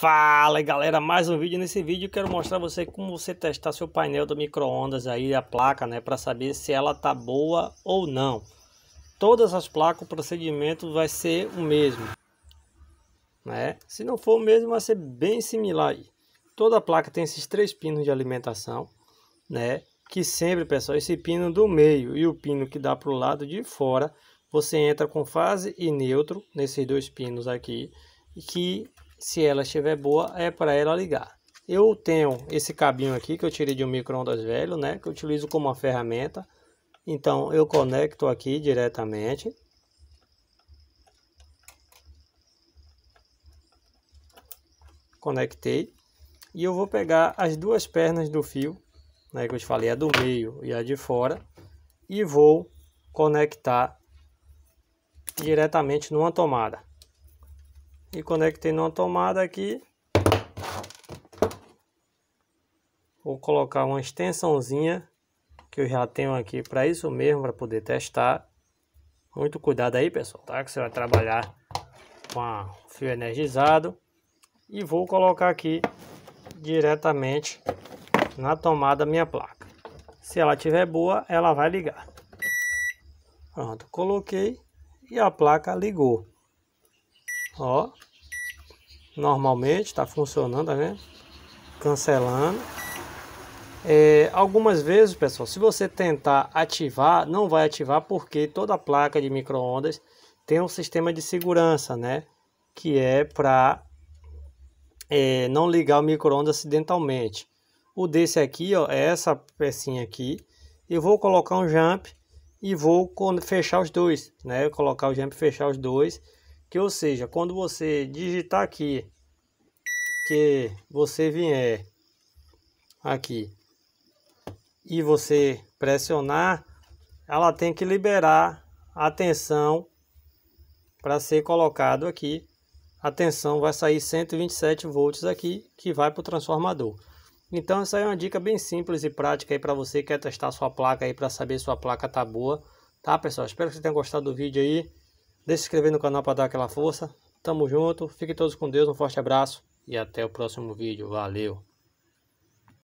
Fala galera, mais um vídeo. Nesse vídeo quero mostrar você como você testar seu painel do micro-ondas aí, a placa, né? Para saber se ela tá boa ou não. Todas as placas, o procedimento vai ser o mesmo. Né? Se não for o mesmo, vai ser bem similar aí. Toda placa tem esses três pinos de alimentação, né? Que sempre, pessoal, esse pino do meio e o pino que dá para o lado de fora, você entra com fase e neutro nesses dois pinos aqui, que se ela estiver boa, é para ela ligar. Eu tenho esse cabinho aqui que eu tirei de um micro-ondas velho, né? Que eu utilizo como uma ferramenta. Então, eu conecto aqui diretamente. Conectei. E eu vou pegar as duas pernas do fio, né? Que eu te falei, a do meio e a de fora. E vou conectar diretamente numa tomada e conectei numa tomada aqui. Vou colocar uma extensãozinha que eu já tenho aqui para isso mesmo, para poder testar. Muito cuidado aí, pessoal, tá? Que você vai trabalhar com a fio energizado. E vou colocar aqui diretamente na tomada minha placa. Se ela tiver boa, ela vai ligar. Pronto, coloquei e a placa ligou. Ó, normalmente, está funcionando, né? Cancelando. É, algumas vezes, pessoal, se você tentar ativar, não vai ativar porque toda placa de microondas tem um sistema de segurança, né? Que é para é, não ligar o microondas acidentalmente. O desse aqui, ó, é essa pecinha aqui. Eu vou colocar um jump e vou fechar os dois, né? Colocar o jump e fechar os dois que ou seja, quando você digitar aqui que você vier aqui e você pressionar, ela tem que liberar a tensão para ser colocado aqui. A tensão vai sair 127 volts aqui, que vai para o transformador. Então essa é uma dica bem simples e prática aí para você que quer testar sua placa aí para saber se sua placa tá boa, tá pessoal? Espero que você tenha gostado do vídeo aí. Deixe se inscrever no canal para dar aquela força. Tamo junto, fiquem todos com Deus, um forte abraço e até o próximo vídeo. Valeu!